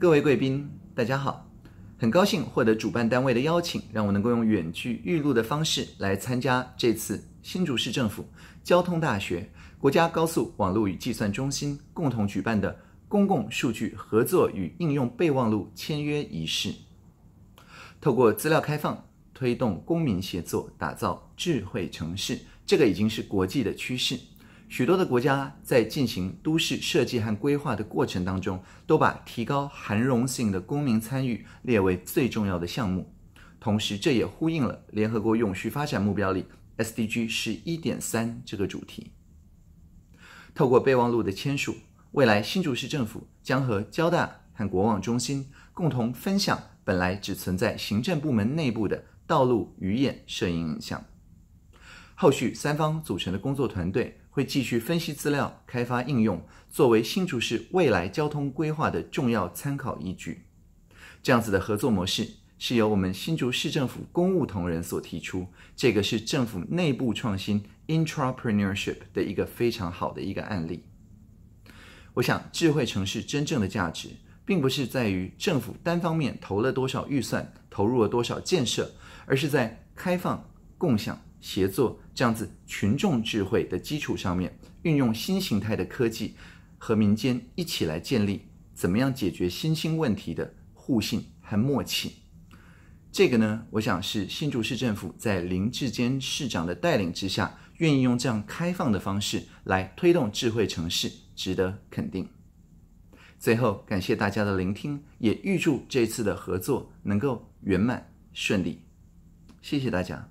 各位贵宾，大家好！很高兴获得主办单位的邀请，让我能够用远距预录的方式来参加这次新竹市政府、交通大学、国家高速网络与计算中心共同举办的公共数据合作与应用备忘录签约仪式。透过资料开放，推动公民协作，打造智慧城市，这个已经是国际的趋势。许多的国家在进行都市设计和规划的过程当中，都把提高含容性的公民参与列为最重要的项目，同时这也呼应了联合国永续发展目标里 SDG 十一点三这个主题。透过备忘录的签署，未来新竹市政府将和交大和国网中心共同分享本来只存在行政部门内部的道路鱼眼摄影影像。后续三方组成的工作团队会继续分析资料、开发应用，作为新竹市未来交通规划的重要参考依据。这样子的合作模式是由我们新竹市政府公务同仁所提出，这个是政府内部创新 （Intrapreneurship） 的一个非常好的一个案例。我想，智慧城市真正的价值，并不是在于政府单方面投了多少预算、投入了多少建设，而是在开放共享。协作这样子，群众智慧的基础上面，运用新形态的科技和民间一起来建立，怎么样解决新兴问题的互信和默契？这个呢，我想是新竹市政府在林志坚市长的带领之下，愿意用这样开放的方式来推动智慧城市，值得肯定。最后，感谢大家的聆听，也预祝这次的合作能够圆满顺利。谢谢大家。